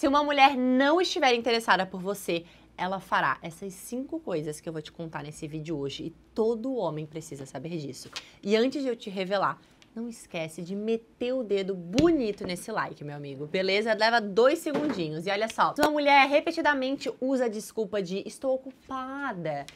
Se uma mulher não estiver interessada por você, ela fará essas cinco coisas que eu vou te contar nesse vídeo hoje e todo homem precisa saber disso. E antes de eu te revelar, não esquece de meter o dedo bonito nesse like, meu amigo, beleza? Leva dois segundinhos. E olha só, se uma mulher repetidamente usa a desculpa de estou ocupada,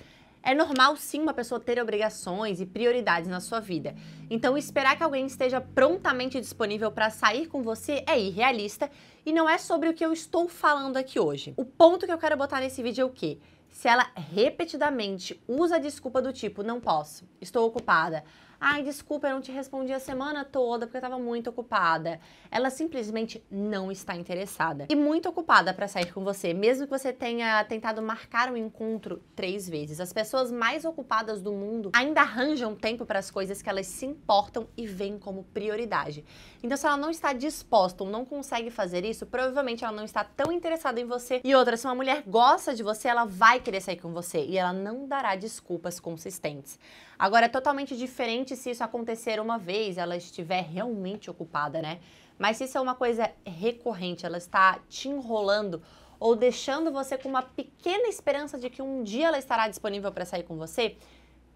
é normal sim uma pessoa ter obrigações e prioridades na sua vida. Então, esperar que alguém esteja prontamente disponível para sair com você é irrealista e não é sobre o que eu estou falando aqui hoje. O ponto que eu quero botar nesse vídeo é o quê? Se ela repetidamente usa a desculpa do tipo não posso, estou ocupada, Ai, desculpa, eu não te respondi a semana toda porque eu estava muito ocupada. Ela simplesmente não está interessada. E muito ocupada para sair com você, mesmo que você tenha tentado marcar um encontro três vezes. As pessoas mais ocupadas do mundo ainda arranjam tempo para as coisas que elas se importam e veem como prioridade. Então, se ela não está disposta ou não consegue fazer isso, provavelmente ela não está tão interessada em você. E outra, se uma mulher gosta de você, ela vai querer sair com você e ela não dará desculpas consistentes. Agora, é totalmente diferente se isso acontecer uma vez, ela estiver realmente ocupada, né? Mas se isso é uma coisa recorrente, ela está te enrolando ou deixando você com uma pequena esperança de que um dia ela estará disponível para sair com você,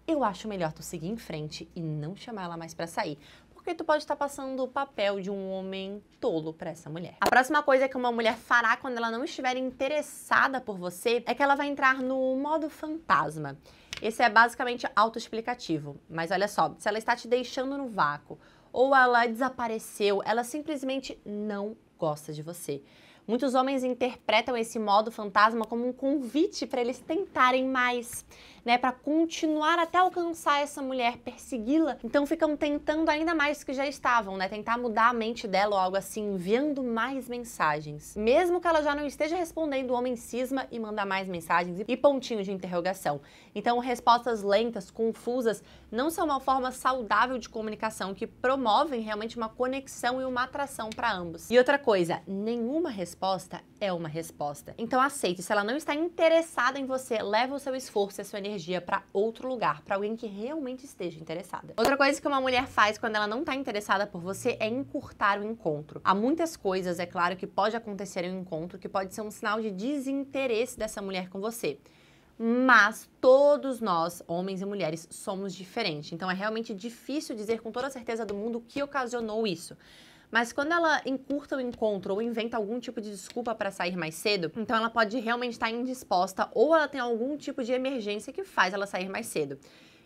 eu acho melhor tu seguir em frente e não chamar ela mais para sair. Porque tu pode estar passando o papel de um homem tolo para essa mulher. A próxima coisa que uma mulher fará quando ela não estiver interessada por você é que ela vai entrar no modo fantasma. Esse é basicamente autoexplicativo, mas olha só, se ela está te deixando no vácuo ou ela desapareceu, ela simplesmente não gosta de você. Muitos homens interpretam esse modo fantasma como um convite para eles tentarem mais né, para continuar até alcançar essa mulher, persegui-la. Então ficam tentando ainda mais que já estavam, né, tentar mudar a mente dela ou algo assim, enviando mais mensagens. Mesmo que ela já não esteja respondendo, o homem cisma e manda mais mensagens e pontinhos de interrogação. Então respostas lentas, confusas, não são uma forma saudável de comunicação que promovem realmente uma conexão e uma atração para ambos. E outra coisa, nenhuma resposta é uma resposta. Então aceite, se ela não está interessada em você, leva o seu esforço e a sua energia energia para outro lugar, para alguém que realmente esteja interessada. Outra coisa que uma mulher faz quando ela não está interessada por você é encurtar o encontro. Há muitas coisas, é claro, que pode acontecer em um encontro que pode ser um sinal de desinteresse dessa mulher com você mas todos nós, homens e mulheres, somos diferentes. Então é realmente difícil dizer com toda certeza do mundo o que ocasionou isso. Mas quando ela encurta o encontro ou inventa algum tipo de desculpa para sair mais cedo, então ela pode realmente estar indisposta ou ela tem algum tipo de emergência que faz ela sair mais cedo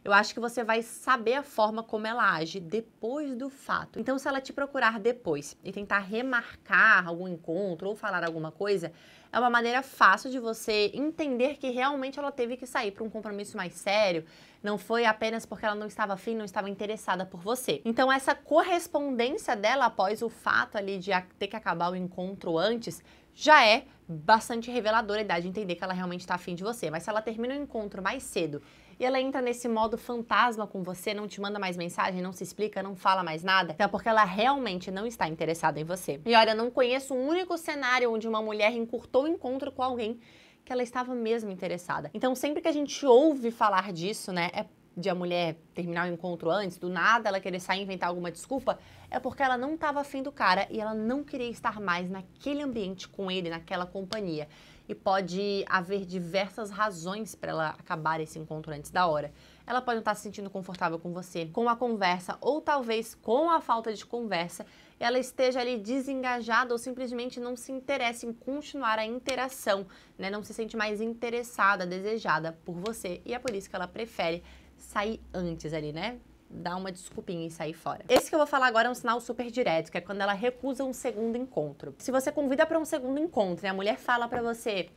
eu acho que você vai saber a forma como ela age depois do fato. Então, se ela te procurar depois e tentar remarcar algum encontro ou falar alguma coisa, é uma maneira fácil de você entender que realmente ela teve que sair para um compromisso mais sério, não foi apenas porque ela não estava afim, não estava interessada por você. Então, essa correspondência dela após o fato ali de ter que acabar o encontro antes já é bastante reveladora e dá de entender que ela realmente está afim de você. Mas se ela termina o encontro mais cedo e ela entra nesse modo fantasma com você, não te manda mais mensagem, não se explica, não fala mais nada, então é porque ela realmente não está interessada em você. E olha, não conheço um único cenário onde uma mulher encurtou o encontro com alguém que ela estava mesmo interessada. Então, sempre que a gente ouve falar disso, né, é de a mulher terminar o encontro antes, do nada ela querer sair e inventar alguma desculpa, é porque ela não estava afim do cara e ela não queria estar mais naquele ambiente com ele, naquela companhia e pode haver diversas razões para ela acabar esse encontro antes da hora. Ela pode não estar tá se sentindo confortável com você, com a conversa ou talvez com a falta de conversa, ela esteja ali desengajada ou simplesmente não se interessa em continuar a interação, né? Não se sente mais interessada, desejada por você e é por isso que ela prefere sair antes ali, né? dar uma desculpinha e sair fora. Esse que eu vou falar agora é um sinal super direto, que é quando ela recusa um segundo encontro. Se você convida para um segundo encontro e a mulher fala para você: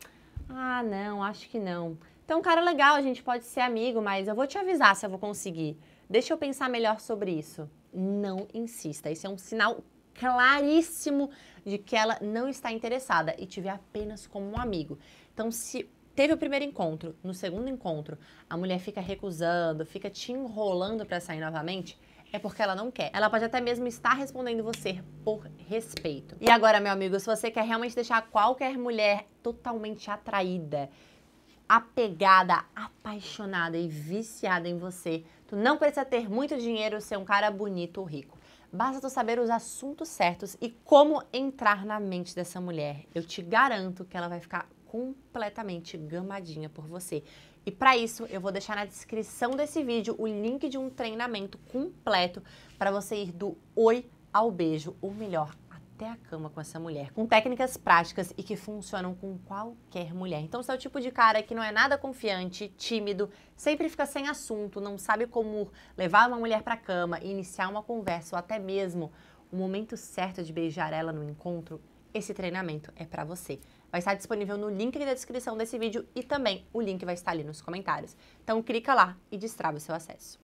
"Ah, não, acho que não". Então, cara, legal, a gente pode ser amigo, mas eu vou te avisar se eu vou conseguir. Deixa eu pensar melhor sobre isso. Não insista. Esse é um sinal claríssimo de que ela não está interessada e te vê apenas como um amigo. Então, se Teve o primeiro encontro. No segundo encontro, a mulher fica recusando, fica te enrolando para sair novamente. É porque ela não quer. Ela pode até mesmo estar respondendo você por respeito. E agora, meu amigo, se você quer realmente deixar qualquer mulher totalmente atraída, apegada, apaixonada e viciada em você, tu não precisa ter muito dinheiro, ser um cara bonito ou rico. Basta tu saber os assuntos certos e como entrar na mente dessa mulher. Eu te garanto que ela vai ficar completamente gamadinha por você. E para isso, eu vou deixar na descrição desse vídeo o link de um treinamento completo para você ir do oi ao beijo, ou melhor, até a cama com essa mulher, com técnicas práticas e que funcionam com qualquer mulher. Então, se é o tipo de cara que não é nada confiante, tímido, sempre fica sem assunto, não sabe como levar uma mulher para cama, iniciar uma conversa ou até mesmo o momento certo de beijar ela no encontro, esse treinamento é para você vai estar disponível no link da descrição desse vídeo e também o link vai estar ali nos comentários. Então clica lá e destrava o seu acesso.